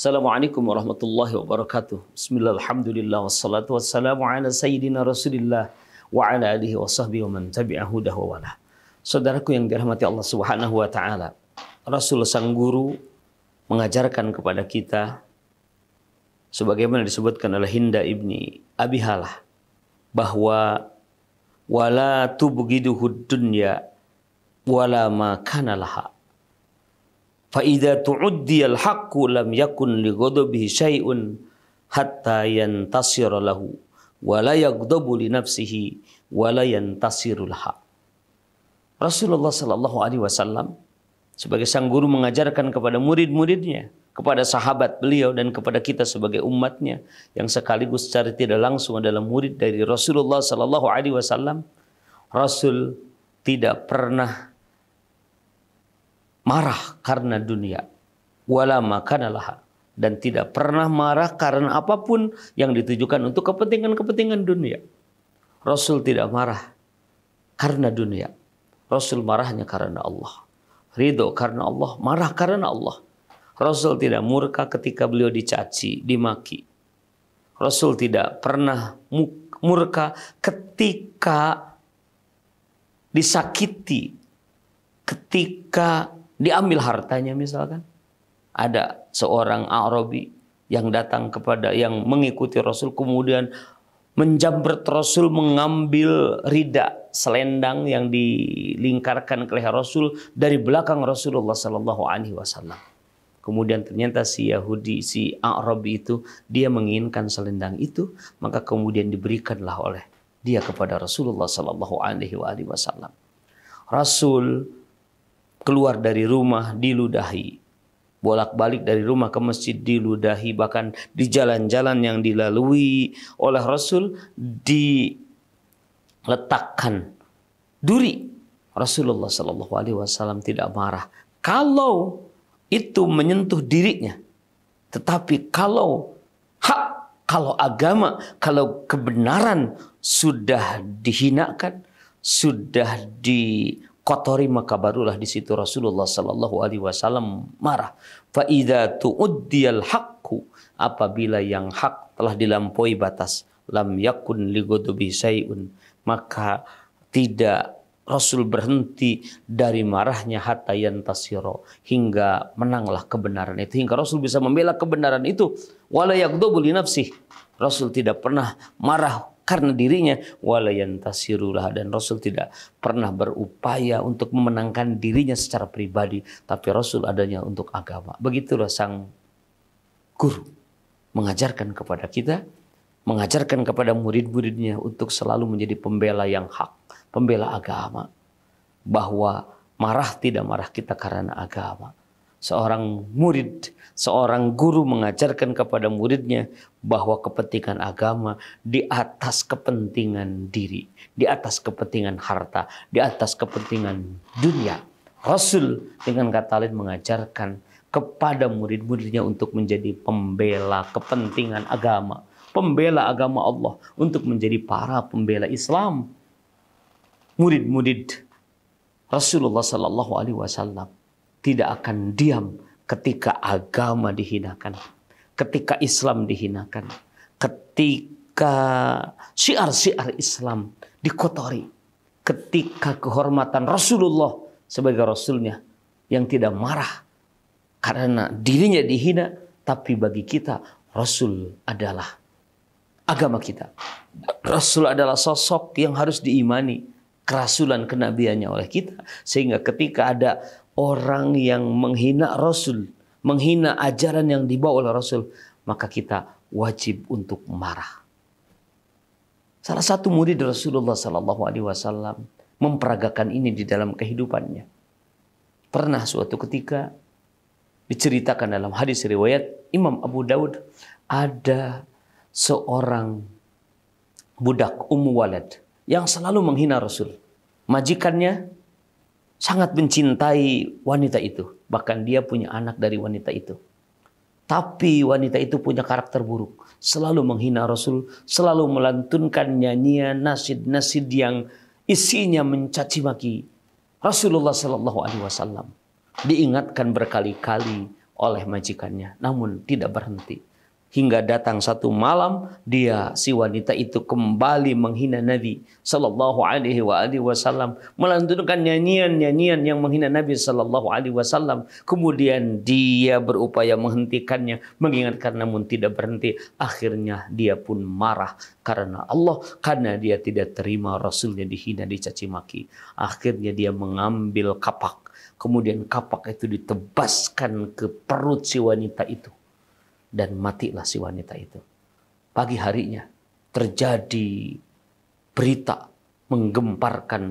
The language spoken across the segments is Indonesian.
Assalamualaikum warahmatullahi wabarakatuh. Bismillahirrahmanirrahim. Wassalatu wassalamu ala sayyidina Rasulillah wa ala alihi wa sahbihi wa man tabi'ahu dahwa wala. Saudaraku yang dirahmati Allah Subhanahu wa taala. Rasul sang guru mengajarkan kepada kita sebagaimana disebutkan oleh Hinda ibni Abi Halah bahwa wala tubghiduhud dunya wala ma kana laha Fa idza tu'diyal haqqu lam yakun li ghadabihi syai'un hatta yantasira lahu wa la yaghdabu li nafsihi wa la yantasirul haq. Rasulullah sallallahu alaihi wasallam sebagai sang guru mengajarkan kepada murid-muridnya, kepada sahabat beliau dan kepada kita sebagai umatnya yang sekaligus secara tidak langsung adalah murid dari Rasulullah sallallahu alaihi wasallam. Rasul tidak pernah marah karena dunia. Wala makanalaha. Dan tidak pernah marah karena apapun yang ditujukan untuk kepentingan-kepentingan dunia. Rasul tidak marah karena dunia. Rasul marahnya karena Allah. Ridho karena Allah. Marah karena Allah. Rasul tidak murka ketika beliau dicaci, dimaki. Rasul tidak pernah murka ketika disakiti, ketika diambil hartanya misalkan. Ada seorang Arabi yang datang kepada yang mengikuti Rasul kemudian menjabret Rasul mengambil rida selendang yang dilingkarkan ke Rasul dari belakang Rasulullah Shallallahu Alaihi Wasallam. Kemudian ternyata si Yahudi, si Arabi itu dia menginginkan selendang itu, maka kemudian diberikanlah oleh dia kepada Rasulullah Shallallahu Alaihi Wasallam. Rasul keluar dari rumah diludahi bolak-balik dari rumah ke masjid diludahi bahkan di jalan-jalan yang dilalui oleh Rasul diletakkan duri Rasulullah Shallallahu Alaihi Wasallam tidak marah kalau itu menyentuh dirinya tetapi kalau hak kalau agama kalau kebenaran sudah dihinakan sudah di kotori maka barulah di situ Rasulullah Shallallahu Alaihi Wasallam marah. Faida tuudiyal hakku apabila yang hak telah dilampaui batas lam yakun ligodobi sayun maka tidak Rasul berhenti dari marahnya hatta yantasiro hingga menanglah kebenaran itu hingga Rasul bisa membela kebenaran itu wala yaqdubu nafsih Rasul tidak pernah marah karena dirinya walayantasirulah dan Rasul tidak pernah berupaya untuk memenangkan dirinya secara pribadi tapi Rasul adanya untuk agama begitulah sang guru mengajarkan kepada kita mengajarkan kepada murid-muridnya untuk selalu menjadi pembela yang hak pembela agama bahwa marah tidak marah kita karena agama seorang murid, seorang guru mengajarkan kepada muridnya bahwa kepentingan agama di atas kepentingan diri, di atas kepentingan harta, di atas kepentingan dunia. Rasul dengan kata lain mengajarkan kepada murid-muridnya untuk menjadi pembela kepentingan agama, pembela agama Allah, untuk menjadi para pembela Islam. Murid-murid Rasulullah Shallallahu Alaihi Wasallam tidak akan diam ketika agama dihinakan, ketika Islam dihinakan, ketika syiar-syiar Islam dikotori, ketika kehormatan Rasulullah sebagai Rasulnya yang tidak marah karena dirinya dihina, tapi bagi kita Rasul adalah agama kita. Rasul adalah sosok yang harus diimani kerasulan kenabiannya oleh kita sehingga ketika ada orang yang menghina Rasul, menghina ajaran yang dibawa oleh Rasul, maka kita wajib untuk marah. Salah satu murid Rasulullah Sallallahu Alaihi Wasallam memperagakan ini di dalam kehidupannya. Pernah suatu ketika diceritakan dalam hadis riwayat Imam Abu Daud ada seorang budak Ummu Walad yang selalu menghina Rasul. Majikannya sangat mencintai wanita itu. Bahkan dia punya anak dari wanita itu. Tapi wanita itu punya karakter buruk. Selalu menghina Rasul. Selalu melantunkan nyanyian nasid-nasid yang isinya mencaci maki. Rasulullah Shallallahu Alaihi Wasallam diingatkan berkali-kali oleh majikannya, namun tidak berhenti hingga datang satu malam dia si wanita itu kembali menghina Nabi Shallallahu Alaihi Wasallam melantunkan nyanyian-nyanyian yang menghina Nabi Shallallahu Alaihi Wasallam kemudian dia berupaya menghentikannya mengingatkan namun tidak berhenti akhirnya dia pun marah karena Allah karena dia tidak terima Rasulnya dihina dicaci maki akhirnya dia mengambil kapak kemudian kapak itu ditebaskan ke perut si wanita itu dan matilah si wanita itu. Pagi harinya terjadi berita menggemparkan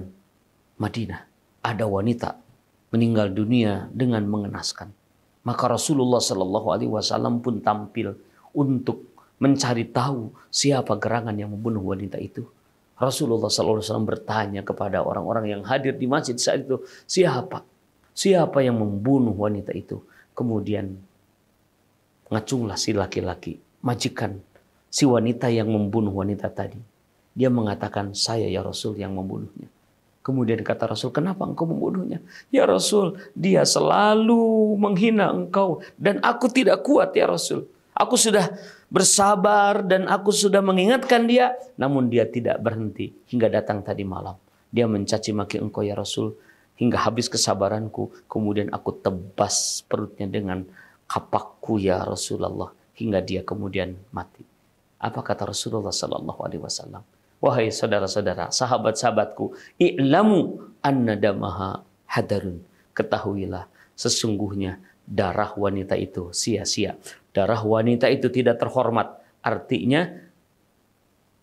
Madinah. Ada wanita meninggal dunia dengan mengenaskan. Maka Rasulullah Shallallahu Alaihi Wasallam pun tampil untuk mencari tahu siapa gerangan yang membunuh wanita itu. Rasulullah Shallallahu Alaihi Wasallam bertanya kepada orang-orang yang hadir di masjid saat itu, siapa? Siapa yang membunuh wanita itu? Kemudian Ngacunglah si laki-laki, majikan, si wanita yang membunuh wanita tadi. Dia mengatakan, saya ya Rasul yang membunuhnya. Kemudian kata Rasul, kenapa engkau membunuhnya? Ya Rasul, dia selalu menghina engkau. Dan aku tidak kuat ya Rasul. Aku sudah bersabar dan aku sudah mengingatkan dia. Namun dia tidak berhenti hingga datang tadi malam. Dia mencaci maki engkau ya Rasul hingga habis kesabaranku. Kemudian aku tebas perutnya dengan kapakku ya Rasulullah hingga dia kemudian mati. Apa kata Rasulullah Sallallahu Alaihi Wasallam? Wahai saudara-saudara, sahabat-sahabatku, i'lamu anna damaha hadarun. Ketahuilah, sesungguhnya darah wanita itu sia-sia. Darah wanita itu tidak terhormat. Artinya,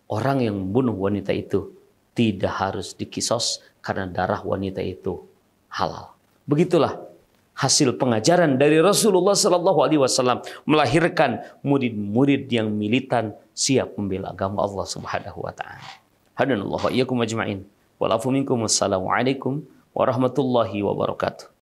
orang yang membunuh wanita itu tidak harus dikisos karena darah wanita itu halal. Begitulah hasil pengajaran dari Rasulullah Shallallahu Alaihi Wasallam melahirkan murid-murid yang militan siap membela agama Allah Subhanahu Wa Taala. Hadanallahu wa iyyakum ajma'in. Walafu minkum wassalamualaikum warahmatullahi wabarakatuh.